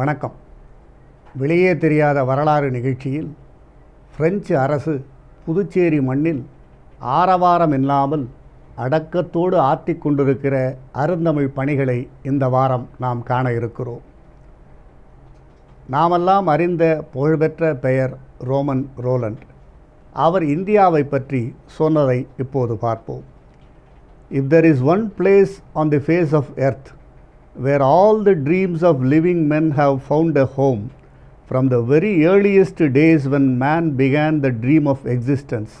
வணக்கம் வெளியே தெரியாத வரலாறு நிகழ்ச்சியில் பிரெஞ்சு அரசு புதுச்சேரி மண்ணில் ஆரவாரம் இல்லாமல் அடக்கத்தோடு ஆற்றி கொண்டிருக்கிற அருந்தமிழ் பணிகளை இந்த வாரம் நாம் காண இருக்கிறோம் நாமெல்லாம் அறிந்த புகழ்பெற்ற பெயர் ரோமன் ரோலண்ட் அவர் இந்தியாவை பற்றி சொன்னதை இப்போது பார்ப்போம் if there is one place on the face of earth where all the dreams of living men have found a home from the very earliest days when man began the dream of existence.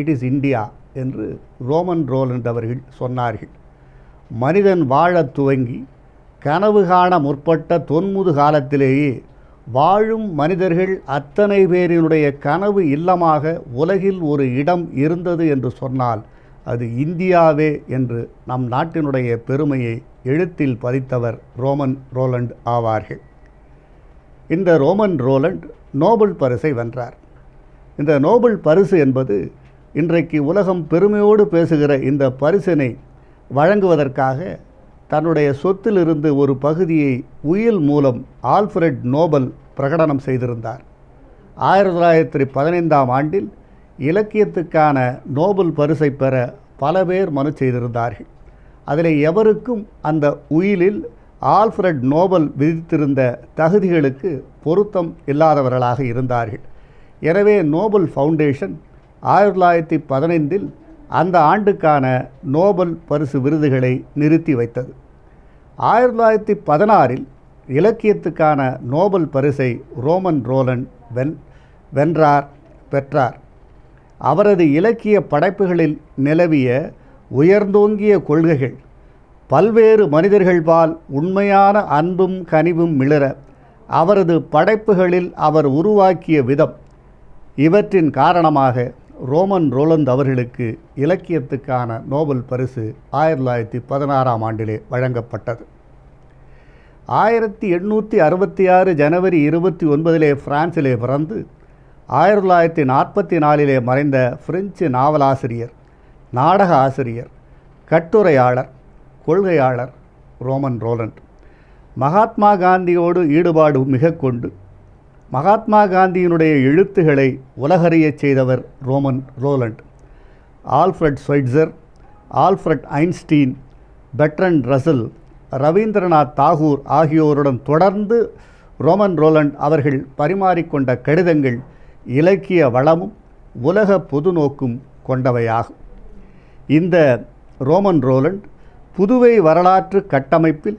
It is India என்று Romain Rolland அவர்கள் சொன்னார்கள் மனிதன் வாழத் துவங்கி கனவு காண முற்பட்ட தொன்முது காலத்திலேயே வாழும் மனிதர்கள் அத்தனை பேரினுடைய கனவு இல்லமாக உலகில் ஒரு இடம் இருந்தது என்று சொன்னால் அது இந்தியாவே என்று நம் நாட்டினுடைய பெருமையை எழுத்தில் பதித்தவர் ரோமன் ரோலண்ட் ஆவார்கள் இந்த ரோமன் ரோலண்ட் நோபல் பரிசை வென்றார் இந்த நோபல் பரிசு என்பது இன்றைக்கு உலகம் பெருமையோடு பேசுகிற இந்த பரிசினை வழங்குவதற்காக தன்னுடைய சொத்திலிருந்து ஒரு பகுதியை உயில் மூலம் ஆல்ஃபிரட் நோபல் பிரகடனம் செய்திருந்தார் ஆயிரத்தி தொள்ளாயிரத்தி பதினைந்தாம் ஆண்டில் இலக்கியத்துக்கான நோபல் பரிசை பெற பல பேர் மனு செய்திருந்தார்கள் அதில் எவருக்கும் அந்த உயிலில் ஆல்ஃப்ரட் நோபல் விதித்திருந்த தகுதிகளுக்கு பொருத்தம் இல்லாதவர்களாக இருந்தார்கள் எனவே நோபல் ஃபவுண்டேஷன் ஆயிரத்தி தொள்ளாயிரத்தி பதினைந்தில் அந்த ஆண்டுக்கான நோபல் பரிசு விருதுகளை நிறுத்தி வைத்தது ஆயிரத்தி தொள்ளாயிரத்தி பதினாறில் இலக்கியத்துக்கான நோபல் பரிசை ரோமன் ரோலன் வென் வென்றார் பெற்றார் அவரது இலக்கிய படைப்புகளில் நிலவிய உயர்ந்தோங்கிய கொள்கைகள் பல்வேறு மனிதர்கள்பால் உண்மையான அன்பும் கனிவும் மிளர அவரது படைப்புகளில் அவர் உருவாக்கிய விதம் இவற்றின் காரணமாக ரோமன் ரோலந்த் அவர்களுக்கு இலக்கியத்துக்கான நோபல் பரிசு ஆயிரத்தி தொள்ளாயிரத்தி பதினாறாம் ஆண்டிலே வழங்கப்பட்டது ஆயிரத்தி எண்ணூற்றி அறுபத்தி ஆறு ஜனவரி இருபத்தி ஒன்பதிலே பிரான்சிலே பிறந்து ஆயிரத்தி தொள்ளாயிரத்தி நாற்பத்தி நாலிலே மறைந்த பிரெஞ்சு நாவலாசிரியர் நாடக ஆசிரியர் கட்டுரையாளர் கொள்கையாளர் ரோமன் ரோலண்ட் மகாத்மா காந்தியோடு ஈடுபாடு மிக கொண்டு மகாத்மா காந்தியினுடைய எழுத்துகளை உலகறியச் செய்தவர் Romain Rolland Alfred Schweitzer Alfred Einstein Bertrand Russell Rabindranath Tagore ஆகியோருடன் தொடர்ந்து ரோமன் ரோலண்ட் அவர்கள் பரிமாறிக்கொண்ட கடிதங்கள் இலக்கிய வளமும் உலக பொதுநோக்கும் கொண்டவையாகும் இந்த ரோமன் ரோலண்ட் புதுவை வரலாற்று கட்டமைப்பில்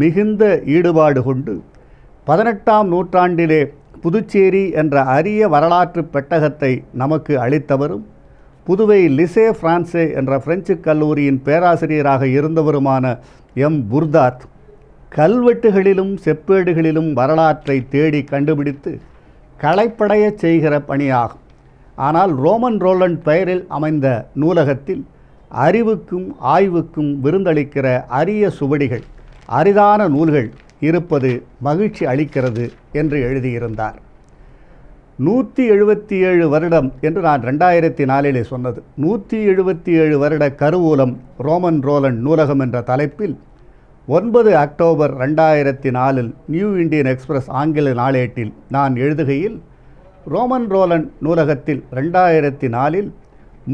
மிகுந்த ஈடுபாடு கொண்டு பதினெட்டாம் நூற்றாண்டிலே புதுச்சேரி என்ற அரிய வரலாற்று பெட்டகத்தை நமக்கு அளித்தவரும் புதுவை லிசே பிரான்சே என்ற பிரெஞ்சு கல்லூரியின் பேராசிரியராக இருந்தவருமான எம் புர்தாத் கல்வெட்டுகளிலும் செப்பேடுகளிலும் வரலாற்றை தேடி கண்டுபிடித்து களைப்படைய செய்கிற பணியாகும் ஆனால் ரோமன் ரோலண்ட் பெயரில் அமைந்த நூலகத்தில் அறிவுக்கும் ஆய்வுக்கும் விருந்தளிக்கிற அரிய சுவடிகள் அரிதான நூல்கள் இருப்பது மகிழ்ச்சி அளிக்கிறது என்று எழுதியிருந்தார் நூற்றி எழுபத்தி ஏழு வருடம் என்று நான் ரெண்டாயிரத்தி நாலிலே சொன்னது நூற்றி எழுபத்தி ஏழு வருட கருவூலம் ரோமன் ரோலன் நூலகம் என்ற தலைப்பில் ஒன்பது அக்டோபர் ரெண்டாயிரத்தி நாலில் நியூ இந்தியன் எக்ஸ்பிரஸ் ஆங்கில நாளேட்டில் நான் எழுதுகையில் ரோமன் ரோலன் நூலகத்தில் ரெண்டாயிரத்தி நாலில்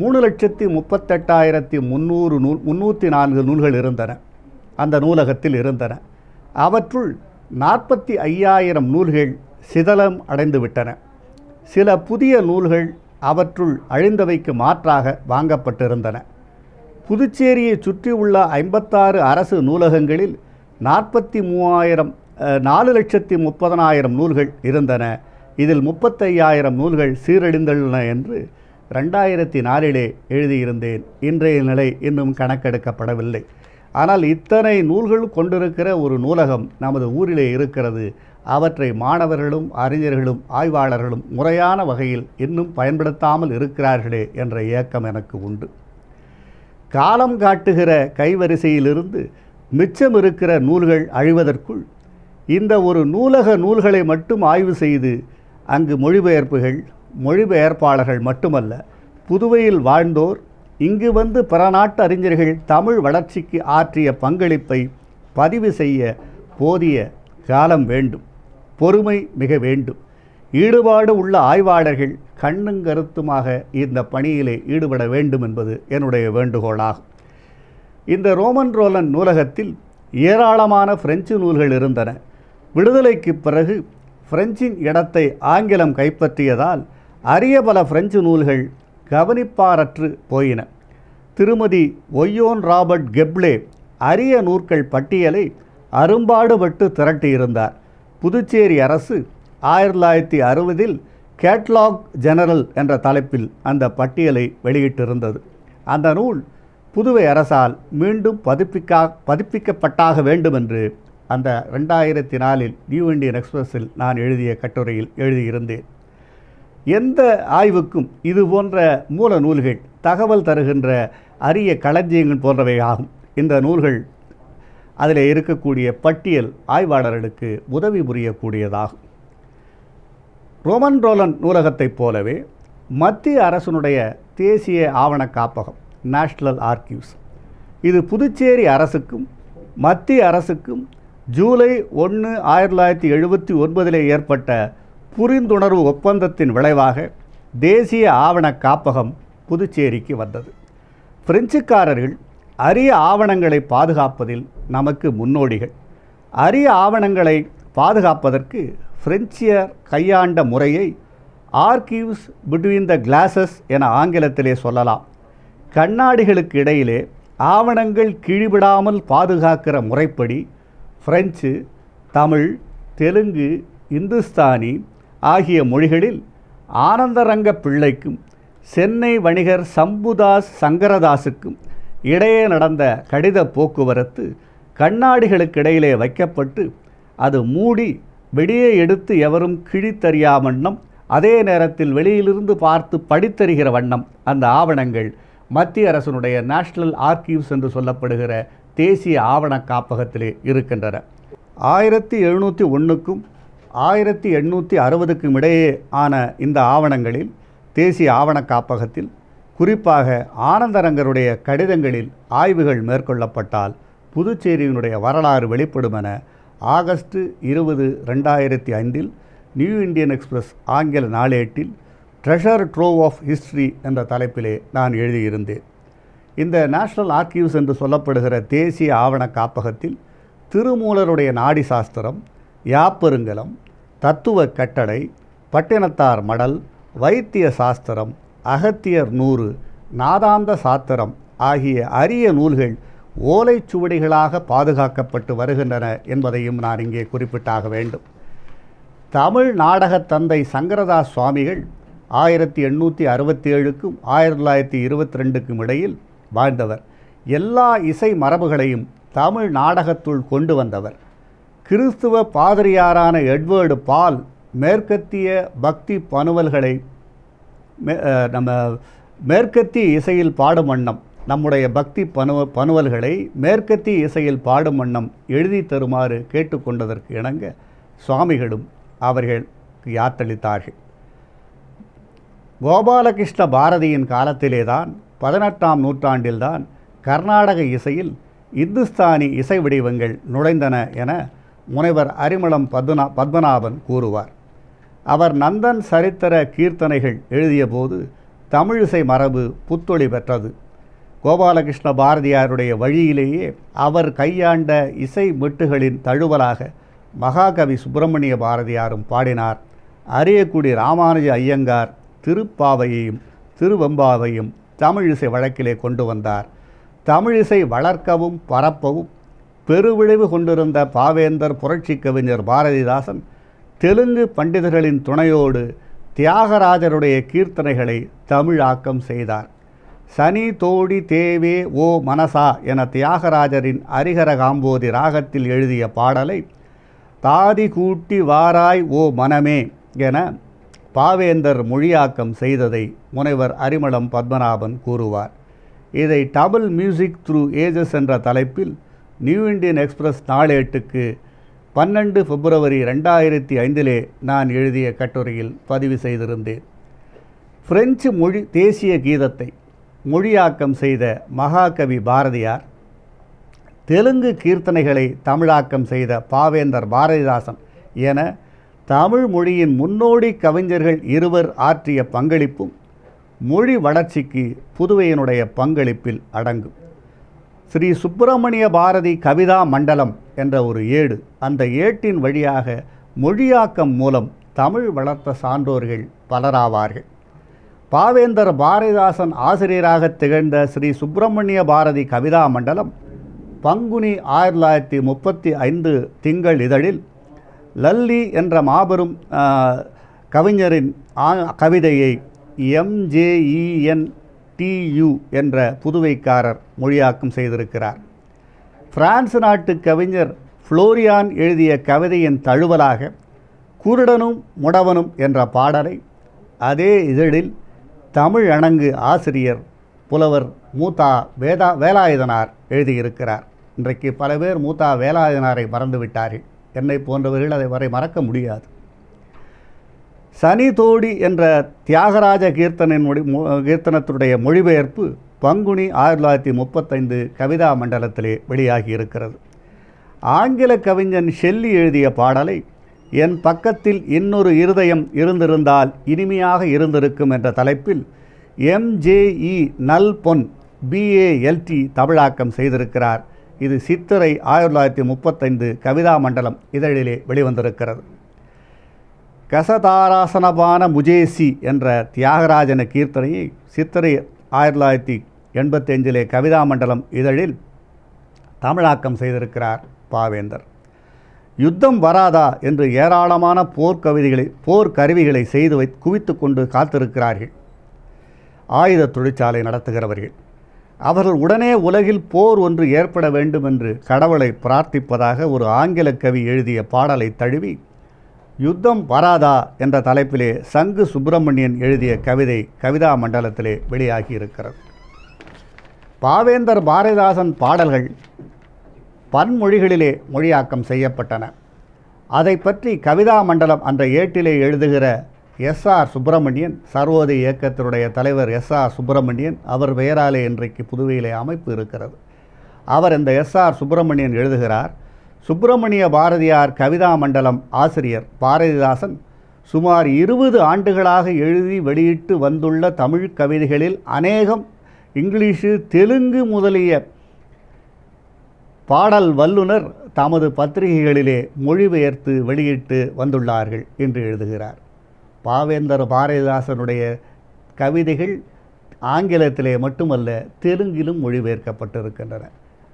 மூணு லட்சத்தி முப்பத்தெட்டாயிரத்தி முந்நூறு நூல் முந்நூற்றி நான்கு நூல்கள் இருந்தன அந்த நூலகத்தில் இருந்தன அவற்றுள் நாற்பத்தி ஐயாயிரம் நூல்கள் சிதலம் அடைந்துவிட்டன சில புதிய நூல்கள் அவற்றுள் அழிந்தவைக்கு மாற்றாக வாங்கப்பட்டிருந்தன புதுச்சேரியை சுற்றியுள்ள ஐம்பத்தாறு அரசு நூலகங்களில் நாற்பத்தி மூவாயிரம் நாலு லட்சத்தி முப்பதனாயிரம் நூல்கள் இருந்தன இதில் முப்பத்தையாயிரம் நூல்கள் சீரழிந்துள்ளன என்று ரெண்டாயிரத்தி நாலிலே எழுதியிருந்தேன் இன்றைய நிலை இன்னும் கணக்கெடுக்கப்படவில்லை ஆனால் இத்தனை நூல்கள் கொண்டிருக்கிற ஒரு நூலகம் நமது ஊரிலே இருக்கிறது அவற்றை மாணவர்களும் அறிஞர்களும் ஆய்வாளர்களும் முறையான வகையில் இன்னும் பயன்படுத்தாமல் இருக்கிறார்களே என்ற ஏக்கம் எனக்கு உண்டு காலம் காட்டுகிற கைவரிசையிலிருந்து மிச்சம் இருக்கிற நூல்கள் அழிவதற்குள் இந்த ஒரு நூலக நூல்களை மட்டும் ஆய்வு செய்து அங்கு மொழிபெயர்ப்புகள் மொழிபெயர்ப்பாளர்கள் மட்டுமல்ல புதுவையில் வாழ்ந்தோர் இங்கு வந்து பிற நாட்டு அறிஞர்கள் தமிழ் வளர்ச்சிக்கு ஆற்றிய பங்களிப்பை பதிவு செய்ய போதிய காலம் வேண்டும் பொறுமை மிக வேண்டும் ஈடுபாடு உள்ள ஆய்வாளர்கள் கண்ணும் கருத்துமாக இந்த பணியிலே ஈடுபட வேண்டும் என்பது என்னுடைய வேண்டுகோளாகும் இந்த ரோமன் ரோலன் நூலகத்தில் ஏராளமான பிரெஞ்சு நூல்கள் இருந்தன விடுதலைக்கு பிறகு பிரெஞ்சின் இடத்தை ஆங்கிலம் கைப்பற்றியதால் அரிய பல பிரெஞ்சு நூல்கள் கவனிப்பாரற்று போயின திருமதி ஒய்யோன் ராபர்ட் கெப்லே அரிய நூற்கள் பட்டியலை அரும்பாடுபட்டு திரட்டியிருந்தார் புதுச்சேரி அரசு ஆயிரத்தி தொள்ளாயிரத்தி அறுபதில் கேட்லாக் ஜெனரல் என்ற தலைப்பில் அந்த பட்டியலை வெளியிட்டிருந்தது அந்த நூல் புதுவை அரசால் மீண்டும் பதிப்பிக்கா பதிப்பிக்கப்பட்டாக வேண்டுமென்று அந்த ரெண்டாயிரத்தி நாலில் நியூ இண்டியன் எக்ஸ்பிரஸில் நான் எழுதிய கட்டுரையில் எழுதியிருந்தேன் எந்த ஆய்வுக்கும் இது போன்ற மூல நூல்கள் தகவல் தருகின்ற அரிய களஞ்சியங்கள் போன்றவை ஆகும் இந்த நூல்கள் அதில் இருக்கக்கூடிய பட்டியல் ஆய்வாளர்களுக்கு உதவி புரியக்கூடியதாகும் ரோமன் ரோலன் நூலகத்தைப் போலவே மத்திய அரசனுடைய தேசிய ஆவண காப்பகம் நேஷ்னல் ஆர்கிவ்ஸ் இது புதுச்சேரி அரசுக்கும் மத்திய அரசுக்கும் ஜூலை ஒன்று ஆயிரத்தி தொள்ளாயிரத்தி எழுபத்தி ஒன்பதிலே ஏற்பட்ட புரிந்துணர்வு ஒப்பந்தத்தின் விளைவாக தேசிய ஆவண காப்பகம் புதுச்சேரிக்கு வந்தது பிரெஞ்சுக்காரர்கள் அரிய ஆவணங்களை பாதுகாப்பதில் நமக்கு முன்னோடிகள் அரிய ஆவணங்களை பாதுகாப்பதற்கு பிரெஞ்சியர் கையாண்ட முறையை ஆர்கிவ்ஸ் பிட்வீன் த கிளாஸஸ் என ஆங்கிலத்திலே சொல்லலாம் கண்ணாடிகளுக்கு இடையிலே ஆவணங்கள் கிழிவிடாமல் பாதுகாக்கிற முறைப்படி பிரெஞ்சு தமிழ் தெலுங்கு இந்துஸ்தானி ஆகிய மொழிகளில் ஆனந்தரங்க பிள்ளைக்கும் சென்னை வணிகர் சம்புதாஸ் சங்கரதாசுக்கும் இடையே நடந்த கடித போக்குவரத்து கண்ணாடிகளுக்கிடையிலே வைக்கப்பட்டு அது மூடி வெளியே எடுத்து எவரும் கிழித்தறியா வண்ணம் அதே நேரத்தில் வெளியிலிருந்து பார்த்து படித்தறிகிற வண்ணம் அந்த ஆவணங்கள் மத்திய அரசனுடைய நேஷனல் ஆர்கீவ்ஸ் என்று சொல்லப்படுகிற தேசிய ஆவண காப்பகத்திலே இருக்கின்றன ஆயிரத்தி எழுநூற்றி ஒன்றுக்கும் ஆயிரத்தி எண்ணூற்றி அறுபதுக்கும் இடையே ஆன இந்த ஆவணங்களில் தேசிய ஆவண காப்பகத்தில் குறிப்பாக ஆனந்தரங்கருடைய கடிதங்களில் ஆய்வுகள் மேற்கொள்ளப்பட்டால் புதுச்சேரியினுடைய வரலாறு வெளிப்படும் என ஆகஸ்ட் இருபது ரெண்டாயிரத்தி ஐந்தில் நியூ இந்தியன் எக்ஸ்பிரஸ் ஆங்கில நாளேட்டில் ட்ரெஷர் ட்ரோவ் ஆஃப் ஹிஸ்ட்ரி என்ற தலைப்பிலே நான் எழுதியிருந்தேன் இந்த நேஷனல் ஆர்கிவ்ஸ் என்று சொல்லப்படுகிற தேசிய ஆவண காப்பகத்தில் திருமூலருடைய நாடி சாஸ்திரம் யாப்பெருங்கலம் தத்துவ கட்டளை பட்டினத்தார் மடல் வைத்திய சாஸ்திரம் அகத்தியர் நூறு நாதாந்த சாத்திரம் ஆகிய அரிய நூல்கள் ஓலைச்சுவடிகளாக பாதுகாக்கப்பட்டு வருகின்றன என்பதையும் நான் இங்கே குறிப்பிட்டாக வேண்டும் தமிழ் நாடக தந்தை சங்கரதாஸ் சுவாமிகள் ஆயிரத்தி எண்ணூற்றி அறுபத்தி ஏழுக்கும் ஆயிரத்தி தொள்ளாயிரத்தி இருபத்தி ரெண்டுக்கும் இடையில் வாழ்ந்தவர் எல்லா இசை மரபுகளையும் தமிழ் நாடகத்துள் கொண்டு வந்தவர் கிறிஸ்துவ பாதிரியாரான எட்வர்டு பால் மேற்கத்திய பக்தி பனுவல்களை நம்ம மேற்கத்திய இசையில் பாடும் வண்ணம் நம்முடைய பக்தி பனுவ பனுவல்களை மேற்கத்திய இசையில் பாடும் வண்ணம் எழுதி தருமாறு கேட்டுக்கொண்டதற்கு இணங்க சுவாமிகளும் அவர்கள் யாத்தளித்தார்கள் கோபாலகிருஷ்ண பாரதியின் காலத்திலேதான் பதினெட்டாம் நூற்றாண்டில்தான் கர்நாடக இசையில் இந்துஸ்தானி இசை வடிவங்கள் நுழைந்தன என முனைவர் அரிமளம் பத்னா பத்மநாபன் கூறுவார் அவர் நந்தன் சரித்திர கீர்த்தனைகள் எழுதியபோது தமிழிசை மரபு புத்தொளி பெற்றது கோபாலகிருஷ்ண பாரதியாருடைய வழியிலேயே அவர் கையாண்ட இசை மெட்டுகளின் தழுவலாக மகாகவி சுப்பிரமணிய பாரதியாரும் பாடினார் அரியக்குடி ராமானுஜ ஐயங்கார் திருப்பாவையையும் திருவெம்பாவையும் தமிழிசை வழக்கிலே கொண்டு வந்தார் தமிழிசை வளர்க்கவும் பரப்பவும் பெருவிளைவு கொண்டிருந்த பாவேந்தர் புரட்சி கவிஞர் பாரதிதாசன் தெலுங்கு பண்டிதர்களின் துணையோடு தியாகராஜருடைய கீர்த்தனைகளை தமிழாக்கம் செய்தார் சனி தோடி தேவே ஓ மனசா என தியாகராஜரின் அரிகர காம்போதி ராகத்தில் எழுதிய பாடலை தாதி கூட்டி வாராய் ஓ மனமே என பாவேந்தர் மொழியாக்கம் செய்ததை முனைவர் அரிமளம் பத்மநாபன் கூறுவார் இதை டபுள் மியூசிக் த்ரூ ஏஜஸ் என்ற தலைப்பில் நியூ இண்டியன் எக்ஸ்பிரஸ் நாளேட்டுக்கு பன்னெண்டு பிப்ரவரி ரெண்டாயிரத்தி ஐந்திலே நான் எழுதிய கட்டுரையில் பதிவு செய்திருந்தேன் பிரெஞ்சு மொழி தேசிய கீதத்தை மொழியாக்கம் செய்த மகாகவி பாரதியார் தெலுங்கு கீர்த்தனைகளை தமிழாக்கம் செய்த பாவேந்தர் பாரதிதாசன் என தமிழ் மொழியின் முன்னோடி கவிஞர்கள் இருவர் ஆற்றிய பங்களிப்பும் மொழி வளர்ச்சிக்கு புதுவையினுடைய பங்களிப்பில் அடங்கும் ஸ்ரீ சுப்பிரமணிய பாரதி கவிதா மண்டலம் என்ற ஒரு ஏடு அந்த ஏட்டின் வழியாக மொழியாக்கம் மூலம் தமிழ் வளர்த்த சான்றோர்கள் பலராவார்கள் பாவேந்தர் பாரதிதாசன் ஆசிரியராக திகழ்ந்த ஸ்ரீ சுப்பிரமணிய பாரதி கவிதா மண்டலம் பங்குனி ஆயிரத்தி தொள்ளாயிரத்தி முப்பத்தி ஐந்து திங்கள் இதழில் லல்லி என்ற மாபெரும் கவிஞரின் கவிதையை எம்ஜேஇஎன் டியு என்ற புதுவைக்காரர் மொழியாக்கம் செய்திருக்கிறார் பிரான்ஸ் நாட்டு கவிஞர் ஃப்ளோரியான் எழுதிய கவிதையின் தழுவலாக குருடனும் முடவனும் என்ற பாடலை அதே இதழில் தமிழணங்கு ஆசிரியர் புலவர் மூத்தா வேதா வேலாயுதனார் எழுதியிருக்கிறார் இன்றைக்கு பல பேர் மூத்தா வேலாயுதனாரை மறந்துவிட்டார்கள் என்னை போன்றவர்கள் அதை வரை மறக்க முடியாது சனிதோடி என்ற தியாகராஜ கீர்த்தனின் மொழி கீர்த்தனத்துடைய மொழிபெயர்ப்பு பங்குனி ஆயிரத்தி தொள்ளாயிரத்தி முப்பத்தைந்து கவிதா மண்டலத்திலே வெளியாகி இருக்கிறது ஆங்கில கவிஞன் ஷெல்லி எழுதிய பாடலை என் பக்கத்தில் இன்னொரு இருதயம் இருந்திருந்தால் இனிமையாக இருந்திருக்கும் என்ற தலைப்பில் எம்ஜேஇ நல் பொன் பிஏஎல்டி தமிழாக்கம் செய்திருக்கிறார் இது சித்திரை ஆயிரத்தி தொள்ளாயிரத்தி முப்பத்தைந்து கவிதா மண்டலம் இதழிலே வெளிவந்திருக்கிறது கசதாராசனபான முஜேசி என்ற தியாகராஜன கீர்த்தனையை சித்திரை ஆயிரத்தி தொள்ளாயிரத்தி எண்பத்தஞ்சிலே கவிதா மண்டலம் இதழில் தமிழாக்கம் செய்திருக்கிறார் பாவேந்தர் யுத்தம் வராதா என்று ஏராளமான போர்க்கவிதைகளை போர்க்கருவிகளை செய்து வை குவித்து கொண்டு காத்திருக்கிறார்கள் ஆயுத தொழிற்சாலை நடத்துகிறவர்கள் அவர்கள் உடனே உலகில் போர் ஒன்று ஏற்பட வேண்டும் என்று கடவுளை பிரார்த்திப்பதாக ஒரு ஆங்கில கவி எழுதிய பாடலை தழுவி யுத்தம் வராதா என்ற தலைப்பிலே சங்கு சுப்பிரமணியன் எழுதிய கவிதை கவிதா மண்டலத்திலே வெளியாகியிருக்கிறது பாவேந்தர் பாரதிதாசன் பாடல்கள் பன்மொழிகளிலே மொழியாக்கம் செய்யப்பட்டன அதை பற்றி கவிதா மண்டலம் அந்த ஏட்டிலே எழுதுகிற எஸ் ஆர் சுப்பிரமணியன் சர்வோதய இயக்கத்தினுடைய தலைவர் எஸ் ஆர் சுப்பிரமணியன் அவர் பெயராலே இன்றைக்கு புதுவையிலே அமைப்பு இருக்கிறது அவர் இந்த எஸ் ஆர் சுப்பிரமணியன் எழுதுகிறார் சுப்பிரமணிய பாரதியார் கவிதா மண்டலம் ஆசிரியர் பாரதிதாசன் சுமார் இருபது ஆண்டுகளாக எழுதி வெளியிட்டு வந்துள்ள தமிழ் கவிதைகளில் அநேகம் இங்கிலீஷு தெலுங்கு முதலிய பாடல் வல்லுனர் தமது பத்திரிகைகளிலே மொழிபெயர்த்து வெளியிட்டு வந்துள்ளார்கள் என்று எழுதுகிறார் பாவேந்தர் பாரதிதாசனுடைய கவிதைகள் ஆங்கிலத்திலே மட்டுமல்ல தெலுங்கிலும் மொழிபெயர்க்கப்பட்டிருக்கின்றன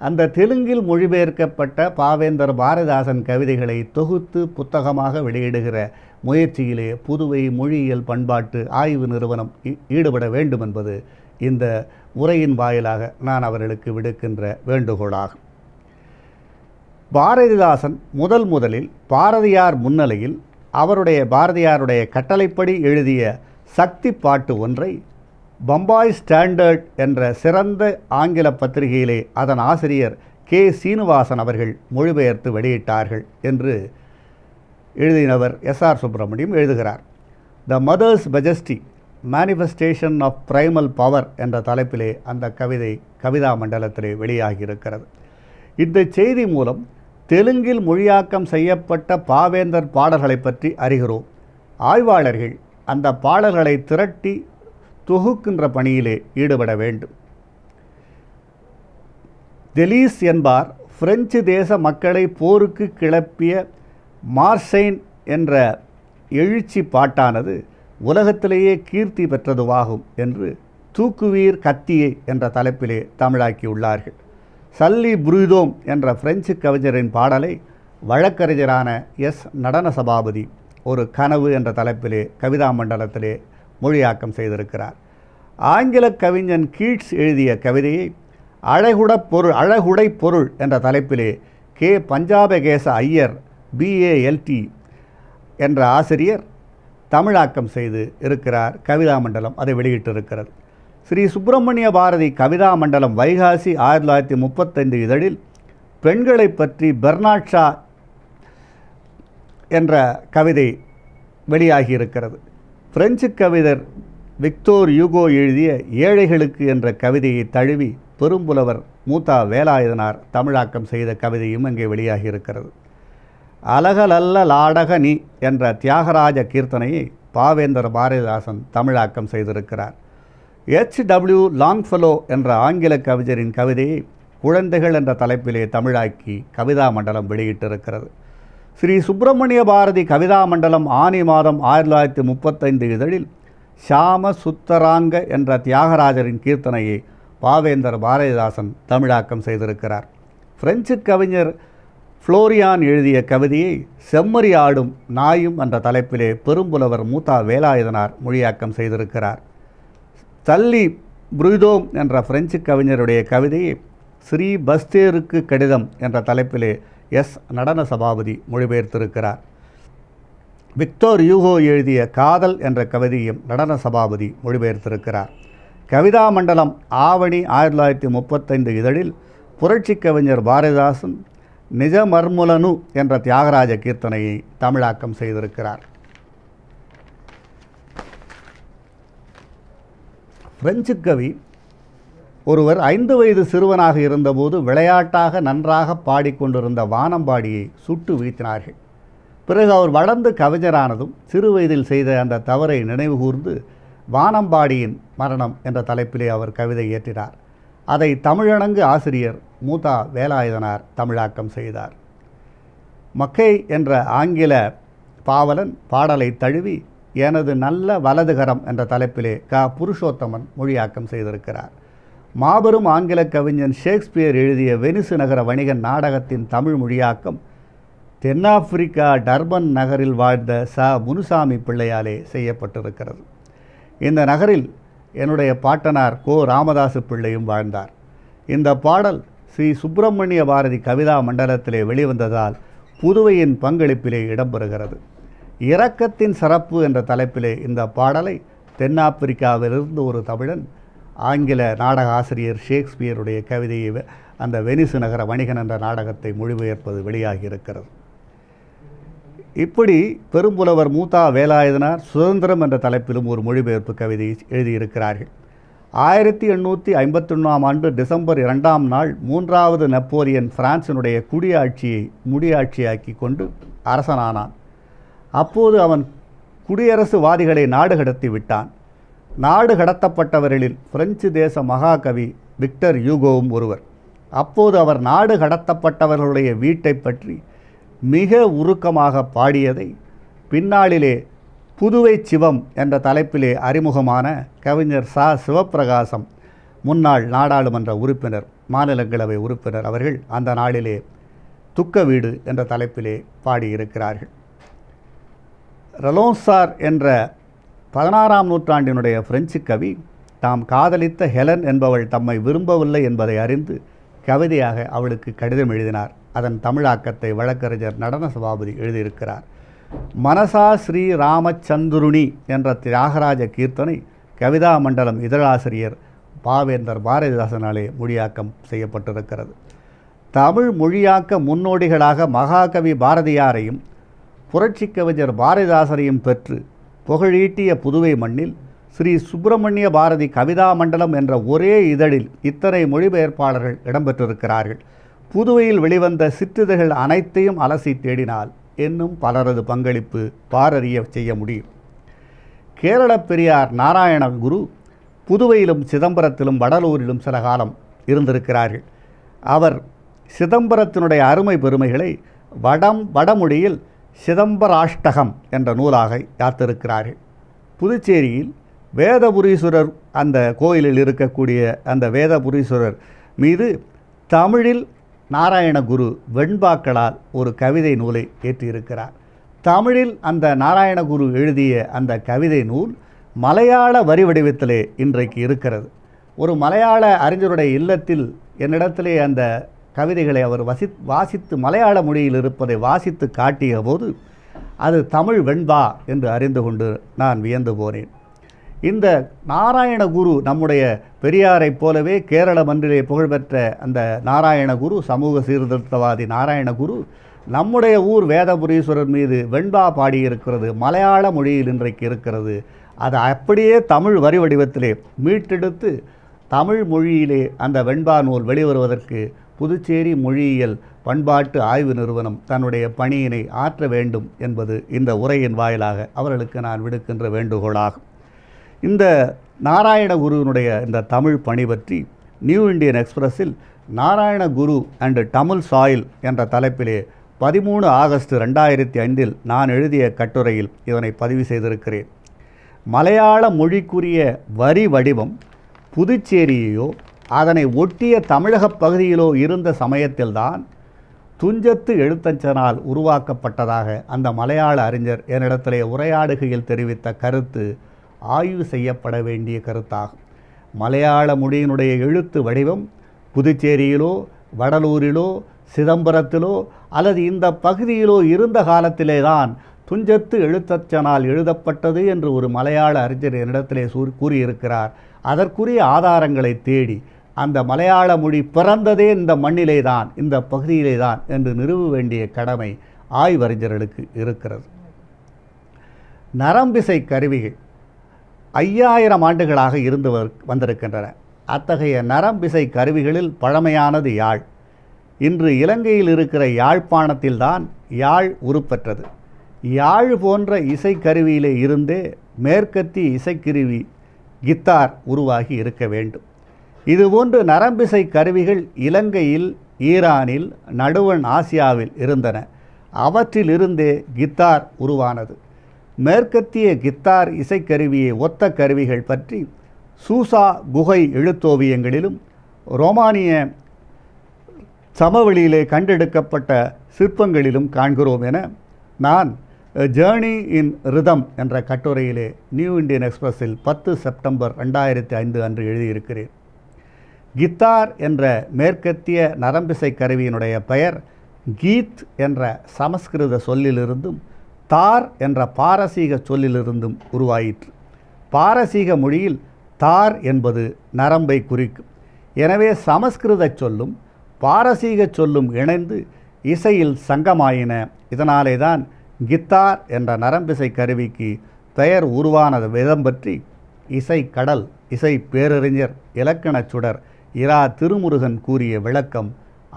அந்த தெலுங்கில் மொழிபெயர்க்கப்பட்ட பாவேந்தர் பாரதிதாசன் கவிதைகளை தொகுத்து புத்தகமாக வெளியிடுகிற முயற்சியிலே புதுவை மொழியியல் பண்பாட்டு ஆய்வு நிறுவனம் ஈடுபட வேண்டும் என்பது இந்த உரையின் வாயிலாக நான் அவர்களுக்கு விடுக்கின்ற வேண்டுகோளாகும் பாரதிதாசன் முதல் முதலில் பாரதியார் முன்னிலையில் அவருடைய பாரதியாருடைய கட்டளைப்படி எழுதிய சக்தி பாட்டு ஒன்றை பம்பாய் ஸ்டாண்டர்ட் என்ற சிறந்த ஆங்கில பத்திரிகையிலே அதன் ஆசிரியர் கே சீனிவாசன் அவர்கள் மொழிபெயர்த்து வெளியிட்டார்கள் என்று எழுதினவர் எஸ் ஆர் சுப்பிரமணியம் எழுதுகிறார் the mother's majesty manifestation of primal power என்ற தலைப்பிலே அந்த கவிதை கவிதா மண்டலத்திலே வெளியாகியிருக்கிறது இந்த செய்தி மூலம் தெலுங்கில் மொழியாக்கம் செய்யப்பட்ட பாவேந்தர் பாடல்களை பற்றி அறிகிறோம் ஆய்வாளர்கள் அந்த பாடல்களை திரட்டி தொகுக்கின்ற பணியிலே ஈடுபட வேண்டும் தெலீஸ் என்பார் பிரெஞ்சு தேச மக்களை போருக்கு கிளப்பிய மார்சைன் என்ற எழுச்சி பாட்டானது உலகத்திலேயே கீர்த்தி பெற்றதுவாகும் என்று தூக்குவீர் கத்தியை என்ற தலைப்பிலே தமிழாக்கியுள்ளார்கள் சல்லி புரிதோம் என்ற பிரெஞ்சு கவிஞரின் பாடலை வழக்கறிஞரான எஸ் நடன சபாபதி ஒரு கனவு என்ற தலைப்பிலே கவிதா மண்டலத்திலே மொழியாக்கம் செய்திருக்கிறார் ஆங்கில கவிஞன் கீட்ஸ் எழுதிய கவிதையை அழகுட பொருள் அழகுடை பொருள் என்ற தலைப்பிலே கே பஞ்சாபகேச ஐயர் பிஏஎல்டி என்ற ஆசிரியர் தமிழாக்கம் செய்து இருக்கிறார் கவிதா மண்டலம் அதை வெளியிட்டிருக்கிறது ஸ்ரீ சுப்பிரமணிய பாரதி கவிதா மண்டலம் வைகாசி ஆயிரத்தி தொள்ளாயிரத்தி முப்பத்தைந்து இதழில் பெண்களை பற்றி பெர்னாட்ஷா என்ற கவிதை வெளியாகியிருக்கிறது பிரெஞ்சு கவிதர் விக்டோர் யூகோ எழுதிய ஏழைகளுக்கு என்ற கவிதையை தழுவி பெரும்புலவர் மூத்தா வேலாயுதனார் தமிழாக்கம் செய்த கவிதையும் அங்கே வெளியாகி இருக்கிறது அலகலல்ல லாடக நீ என்ற தியாகராஜ கீர்த்தனையை பாவேந்தர் பாரதிதாசன் தமிழாக்கம் செய்திருக்கிறார் எச் டபிள்யூ லாங்ஃபெலோ என்ற ஆங்கில கவிஞரின் கவிதையை குழந்தைகள் என்ற தலைப்பிலே தமிழாக்கி கவிதா மண்டலம் வெளியிட்டிருக்கிறது ஸ்ரீ சுப்பிரமணிய பாரதி கவிதா மண்டலம் ஆனி மாதம் ஆயிரத்தி தொள்ளாயிரத்தி முப்பத்தைந்து இதழில் ஷாம சுத்தராங்க என்ற தியாகராஜரின் கீர்த்தனையை பாவேந்தர் பாரதிதாசன் தமிழாக்கம் செய்திருக்கிறார் பிரெஞ்சு கவிஞர் ஃப்ளோரியான் எழுதிய கவிதையை செம்மறி ஆடும் நாயும் என்ற தலைப்பிலே பெரும்புலவர் மூத்தா வேலாயுதனார் மொழியாக்கம் செய்திருக்கிறார் தள்ளி புரிதோம் என்ற பிரெஞ்சு கவிஞருடைய கவிதையை ஸ்ரீ பஸ்தேருக்கு கடிதம் என்ற தலைப்பிலே எஸ் நடன சபாபதி மொழிபெயர்த்திருக்கிறார் விக்டோர் யூகோ எழுதிய காதல் என்ற கவிதையும் நடன சபாபதி மொழிபெயர்த்திருக்கிறார் கவிதா மண்டலம் ஆவணி ஆயிரத்தி தொள்ளாயிரத்தி முப்பத்தைந்து இதழில் புரட்சி கவிஞர் பாரதிதாசன் நிஜமர்முலனு என்ற தியாகராஜ கீர்த்தனையை தமிழாக்கம் செய்திருக்கிறார் பிரெஞ்சு கவி ஒருவர் ஐந்து வயது சிறுவனாக இருந்தபோது விளையாட்டாக நன்றாக பாடிக்கொண்டிருந்த வானம்பாடியை சுட்டு வீழ்த்தினார்கள் பிறகு அவர் வளர்ந்து கவிஞரானதும் சிறு வயதில் செய்த அந்த தவறை நினைவுகூர்ந்து வானம்பாடியின் மரணம் என்ற தலைப்பிலே அவர் கவிதை இயற்றினார் அதை தமிழணங்கு ஆசிரியர் மூதா வேலாயுதனார் தமிழாக்கம் செய்தார் மக்கை என்ற ஆங்கில பாவலன் பாடலை தழுவி எனது நல்ல வலதுகரம் என்ற தலைப்பிலே க புருஷோத்தமன் மொழியாக்கம் செய்திருக்கிறார் மாபெரும் ஆங்கில கவிஞன் ஷேக்ஸ்பியர் எழுதிய வெனிசு நகர வணிகன் நாடகத்தின் தமிழ் மொழியாக்கம் தென்னாப்பிரிக்கா டர்பன் நகரில் வாழ்ந்த ச முனுசாமி பிள்ளையாலே செய்யப்பட்டிருக்கிறது இந்த நகரில் என்னுடைய பாட்டனார் கோ ராமதாசு பிள்ளையும் வாழ்ந்தார் இந்த பாடல் ஸ்ரீ சுப்பிரமணிய பாரதி கவிதா மண்டலத்திலே வெளிவந்ததால் புதுவையின் பங்களிப்பிலே இடம்பெறுகிறது இரக்கத்தின் சிறப்பு என்ற தலைப்பிலே இந்த பாடலை தென்னாப்பிரிக்காவிலிருந்து ஒரு தமிழன் ஆங்கில நாடக ஆசிரியர் ஷேக்ஸ்பியருடைய கவிதையை அந்த வெனிசு நகர வணிகன் என்ற நாடகத்தை மொழிபெயர்ப்பது வெளியாகி இருக்கிறது இப்படி பெரும்புலவர் மூத்தா வேலாயுதனார் சுதந்திரம் என்ற தலைப்பிலும் ஒரு மொழிபெயர்ப்பு கவிதையை எழுதியிருக்கிறார்கள் ஆயிரத்தி எண்ணூற்றி ஐம்பத்தொன்னாம் ஆண்டு டிசம்பர் இரண்டாம் நாள் மூன்றாவது நெப்போலியன் பிரான்சினுடைய குடியாட்சியை முடியாட்சியாக்கி கொண்டு அரசனானான் அப்போது அவன் குடியரசுவாதிகளை நாடு கடத்தி விட்டான் நாடு கடத்தப்பட்டவர்களில் பிரெஞ்சு தேச மகாகவி விக்டர் யூகோவும் ஒருவர் அப்போது அவர் நாடு கடத்தப்பட்டவர்களுடைய வீட்டை பற்றி மிக உருக்கமாக பாடியதை பின்னாளிலே புதுவை சிவம் என்ற தலைப்பிலே அறிமுகமான கவிஞர் சா சிவப்பிரகாசம் முன்னாள் நாடாளுமன்ற உறுப்பினர் மாநிலங்களவை உறுப்பினர் அவர்கள் அந்த நாளிலே துக்க வீடு என்ற தலைப்பிலே பாடியிருக்கிறார்கள் ரலோன்சார் என்ற பதினாறாம் நூற்றாண்டினுடைய பிரெஞ்சு கவி தாம் காதலித்த ஹெலன் என்பவள் தம்மை விரும்பவில்லை என்பதை அறிந்து கவிதையாக அவளுக்கு கடிதம் எழுதினார் அதன் தமிழாக்கத்தை வழக்கறிஞர் நடன சபாபதி எழுதியிருக்கிறார் மனசா ஸ்ரீ ராமச்சந்துருணி என்ற தியாகராஜ கீர்த்தனை கவிதா மண்டலம் இதழாசிரியர் பாவேந்தர் பாரதிதாசனாலே மொழியாக்கம் செய்யப்பட்டிருக்கிறது தமிழ் மொழியாக்க முன்னோடிகளாக மகாகவி பாரதியாரையும் புரட்சி கவிஞர் பாரதிதாசனையும் பெற்று புகழீட்டிய புதுவை மண்ணில் ஸ்ரீ சுப்பிரமணிய பாரதி கவிதா மண்டலம் என்ற ஒரே இதழில் இத்தனை மொழிபெயர்ப்பாளர்கள் இடம்பெற்றிருக்கிறார்கள் புதுவையில் வெளிவந்த சிற்றிதழ்கள் அனைத்தையும் அலசி தேடினால் என்னும் பலரது பங்களிப்பு பாரறிய செய்ய முடியும் கேரள பெரியார் நாராயணகுரு புதுவையிலும் சிதம்பரத்திலும் வடலூரிலும் சில காலம் இருந்திருக்கிறார்கள் அவர் சிதம்பரத்தினுடைய அருமை பெருமைகளை வடம் வடமொழியில் சிதம்பராஷ்டகம் என்ற நூலாக யாத்திருக்கிறார்கள் புதுச்சேரியில் வேதபுரீஸ்வரர் அந்த கோயிலில் இருக்கக்கூடிய அந்த வேதபுரீஸ்வரர் மீது தமிழில் நாராயணகுரு வெண்பாக்களால் ஒரு கவிதை நூலை ஏற்றியிருக்கிறார் தமிழில் அந்த நாராயணகுரு எழுதிய அந்த கவிதை நூல் மலையாள வரி வடிவத்திலே இன்றைக்கு இருக்கிறது ஒரு மலையாள அறிஞருடைய இல்லத்தில் என்னிடத்திலே அந்த கவிதைகளை அவர் வசி வாசித்து மலையாள மொழியில் இருப்பதை வாசித்து காட்டிய போது அது தமிழ் வெண்பா என்று அறிந்து கொண்டு நான் வியந்து போனேன் இந்த நாராயணகுரு நம்முடைய பெரியாரைப் போலவே கேரள மன்றிலே புகழ்பெற்ற அந்த நாராயணகுரு சமூக சீர்திருத்தவாதி நாராயணகுரு நம்முடைய ஊர் வேதபுரீஸ்வரர் மீது வெண்பா பாடியிருக்கிறது மலையாள மொழியில் இன்றைக்கு இருக்கிறது அதை அப்படியே தமிழ் வரி வடிவத்திலே மீட்டெடுத்து தமிழ் மொழியிலே அந்த வெண்பா நூல் வெளிவருவதற்கு புதுச்சேரி மொழியியல் பண்பாட்டு ஆய்வு நிறுவனம் தன்னுடைய பணியினை ஆற்ற வேண்டும் என்பது இந்த உரையின் வாயிலாக அவர்களுக்கு நான் விடுக்கின்ற வேண்டுகோளாகும் இந்த நாராயணகுருவினுடைய இந்த தமிழ் பணி பற்றி நியூ இண்டியன் எக்ஸ்பிரஸில் நாராயண குரு அண்டு தமிழ் சாயில் என்ற தலைப்பிலே பதிமூணு ஆகஸ்ட் ரெண்டாயிரத்தி ஐந்தில் நான் எழுதிய கட்டுரையில் இதனை பதிவு செய்திருக்கிறேன் மலையாள மொழிக்குரிய வரி வடிவம் புதுச்சேரியையோ அதனை ஒட்டிய தமிழக பகுதியிலோ இருந்த சமயத்தில்தான் துஞ்சத்து எழுத்தஞ்சனால் உருவாக்கப்பட்டதாக அந்த மலையாள அறிஞர் என்னிடத்திலே உரையாடுகையில் தெரிவித்த கருத்து ஆய்வு செய்யப்பட வேண்டிய கருத்தாகும் மலையாள மொழியினுடைய எழுத்து வடிவம் புதுச்சேரியிலோ வடலூரிலோ சிதம்பரத்திலோ அல்லது இந்த பகுதியிலோ இருந்த காலத்திலே தான் துஞ்சத்து எழுத்தச்சனால் எழுதப்பட்டது என்று ஒரு மலையாள அறிஞர் என்னிடத்திலே கூறியிருக்கிறார் அதற்குரிய ஆதாரங்களை தேடி அந்த மலையாள மொழி பிறந்ததே இந்த மண்ணிலே தான் இந்த பகுதியிலே தான் என்று நிறுவ வேண்டிய கடமை ஆய்வறிஞர்களுக்கு இருக்கிறது நரம்பிசை கருவிகள் ஐயாயிரம் ஆண்டுகளாக இருந்து வந்திருக்கின்றன அத்தகைய நரம்பிசை கருவிகளில் பழமையானது யாழ் இன்று இலங்கையில் இருக்கிற யாழ்ப்பாணத்தில்தான் யாழ் உருப்பெற்றது யாழ் போன்ற இசைக்கருவியிலே இருந்தே மேற்கத்தி இசைக்கருவி கித்தார் உருவாகி இருக்க வேண்டும் இதுபோன்று நரம்பிசை கருவிகள் இலங்கையில் ஈரானில் நடுவன் ஆசியாவில் இருந்தன அவற்றிலிருந்தே கித்தார் உருவானது மேற்கத்திய கித்தார் இசைக்கருவியை ஒத்த கருவிகள் பற்றி சூசா குகை எழுத்தோவியங்களிலும் ரோமானிய சமவெளியிலே கண்டெடுக்கப்பட்ட சிற்பங்களிலும் காண்கிறோம் என நான் ஜேர்னி இன் ரிதம் என்ற கட்டுரையிலே நியூ இந்தியன் எக்ஸ்பிரஸில் பத்து செப்டம்பர் ரெண்டாயிரத்தி ஐந்து அன்று எழுதியிருக்கிறேன் கித்தார் என்ற மேற்கத்திய நரம்பிசை கருவியினுடைய பெயர் கீத் என்ற சமஸ்கிருத சொல்லிலிருந்தும் தார் என்ற பாரசீக சொல்லிலிருந்தும் உருவாயிற்று பாரசீக மொழியில் தார் என்பது நரம்பை குறிக்கும் எனவே சமஸ்கிருத சொல்லும் பாரசீக சொல்லும் இணைந்து இசையில் சங்கமாயின இதனாலே தான் கித்தார் என்ற நரம்பிசை கருவிக்கு பெயர் உருவானது விதம் பற்றி இசை கடல் இசை பேரறிஞர் இலக்கணச் சுடர் இரா திருமுருகன் கூறிய விளக்கம்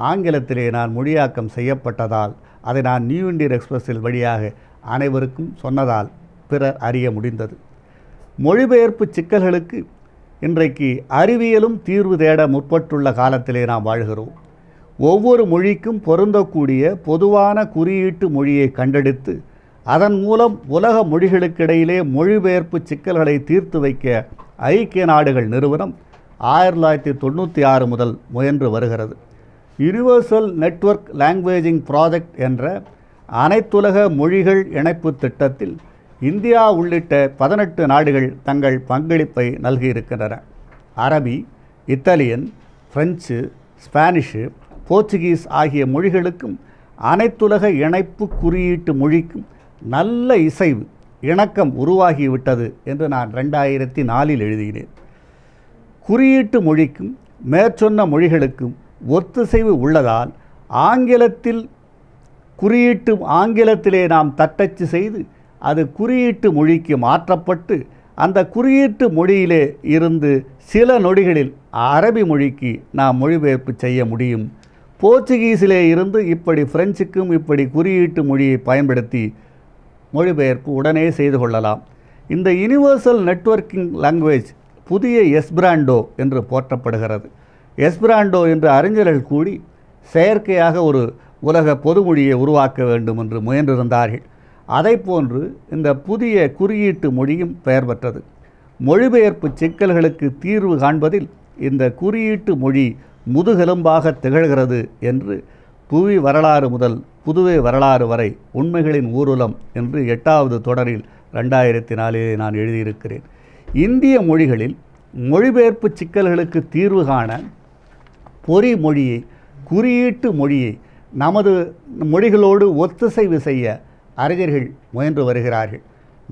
ஆங்கிலத்திலே நான் மொழியாக்கம் செய்யப்பட்டதால் அதை நான் நியூ இண்டியன் எக்ஸ்பிரஸில் வழியாக அனைவருக்கும் சொன்னதால் பிறர் அறிய முடிந்தது மொழிபெயர்ப்பு சிக்கல்களுக்கு இன்றைக்கு அறிவியலும் தீர்வு தேட முற்பட்டுள்ள காலத்திலே நாம் வாழ்கிறோம் ஒவ்வொரு மொழிக்கும் பொருந்தக்கூடிய பொதுவான குறியீட்டு மொழியை கண்டெடுத்து அதன் மூலம் உலக மொழிகளுக்கிடையிலே மொழிபெயர்ப்பு சிக்கல்களை தீர்த்து வைக்க ஐக்கிய நாடுகள் நிறுவனம் ஆயிரத்தி தொள்ளாயிரத்தி தொண்ணூற்றி ஆறு முதல் முயன்று வருகிறது யூனிவர்சல் நெட்வொர்க் லாங்குவேஜிங் ப்ராஜெக்ட் என்ற அனைத்துலக மொழிகள் இணைப்பு திட்டத்தில் இந்தியா உள்ளிட்ட பதினெட்டு நாடுகள் தங்கள் பங்களிப்பை நல்கியிருக்கின்றன அரபி இத்தாலியன் பிரெஞ்சு ஸ்பானிஷு போர்ச்சுகீஸ் ஆகிய மொழிகளுக்கும் அனைத்துலக இணைப்பு குறியீட்டு மொழிக்கும் நல்ல இசைவு இணக்கம் உருவாகிவிட்டது என்று நான் ரெண்டாயிரத்தி நாலில் எழுதுகிறேன் குறியீட்டு மொழிக்கும் மேற்சொன்ன மொழிகளுக்கும் ஒத்துசைவு உள்ளதால் ஆங்கிலத்தில் குறியீட்டு ஆங்கிலத்திலே நாம் தட்டச்சு செய்து அது குறியீட்டு மொழிக்கு மாற்றப்பட்டு அந்த குறியீட்டு மொழியிலே இருந்து சில நொடிகளில் அரபி மொழிக்கு நாம் மொழிபெயர்ப்பு செய்ய முடியும் போர்ச்சுகீஸிலே இருந்து இப்படி பிரெஞ்சுக்கும் இப்படி குறியீட்டு மொழியை பயன்படுத்தி மொழிபெயர்ப்பு உடனே செய்து கொள்ளலாம் இந்த யூனிவர்சல் நெட்வொர்க்கிங் லாங்குவேஜ் புதிய எஸ்பிராண்டோ என்று போற்றப்படுகிறது எஸ்பிராண்டோ என்று அறிஞர்கள் கூடி செயற்கையாக ஒரு உலக பொதுமொழியை உருவாக்க வேண்டும் என்று முயன்றிருந்தார்கள் அதை போன்று இந்த புதிய குறியீட்டு மொழியும் பெயர் பெற்றது மொழிபெயர்ப்பு சிக்கல்களுக்கு தீர்வு காண்பதில் இந்த குறியீட்டு மொழி முதுகெலும்பாக திகழ்கிறது என்று புவி வரலாறு முதல் புதுவை வரலாறு வரை உண்மைகளின் ஊர்வலம் என்று எட்டாவது தொடரில் ரெண்டாயிரத்தி நாலிலே நான் எழுதியிருக்கிறேன் இந்திய மொழிகளில் மொழிபெயர்ப்பு சிக்கல்களுக்கு தீர்வு காண பொறி மொழியை குறியீட்டு மொழியை நமது மொழிகளோடு ஒத்திசைவு செய்ய அறிஞர்கள் முயன்று வருகிறார்கள்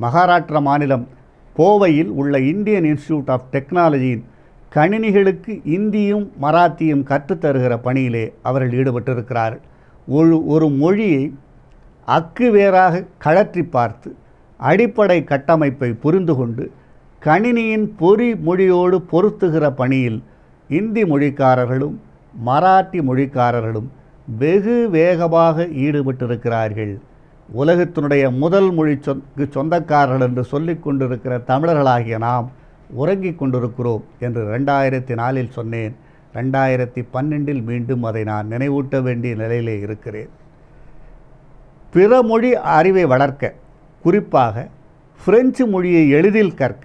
மகாராஷ்டிரா மாநிலம் கோவையில் உள்ள இந்தியன் இன்ஸ்டிடியூட் ஆஃப் டெக்னாலஜியின் கணினிகளுக்கு இந்தியும் மராத்தியும் கற்றுத்தருகிற பணியிலே அவர்கள் ஈடுபட்டிருக்கிறார்கள் ஒரு ஒரு மொழியை அக்கு வேறாக கழற்றி பார்த்து அடிப்படை கட்டமைப்பை புரிந்து கொண்டு கணினியின் பொறி மொழியோடு பொருத்துகிற பணியில் இந்தி மொழிக்காரர்களும் மராட்டி மொழிக்காரர்களும் வெகு வேகமாக ஈடுபட்டிருக்கிறார்கள் உலகத்தினுடைய முதல் மொழி சொ சொந்தக்காரர்கள் என்று சொல்லிக் கொண்டிருக்கிற தமிழர்களாகிய நாம் உறங்கிக் கொண்டிருக்கிறோம் என்று ரெண்டாயிரத்தி நாலில் சொன்னேன் ரெண்டாயிரத்தி பன்னெண்டில் மீண்டும் அதை நான் நினைவூட்ட வேண்டிய நிலையிலே இருக்கிறேன் பிற மொழி அறிவை வளர்க்க குறிப்பாக பிரெஞ்சு மொழியை எளிதில் கற்க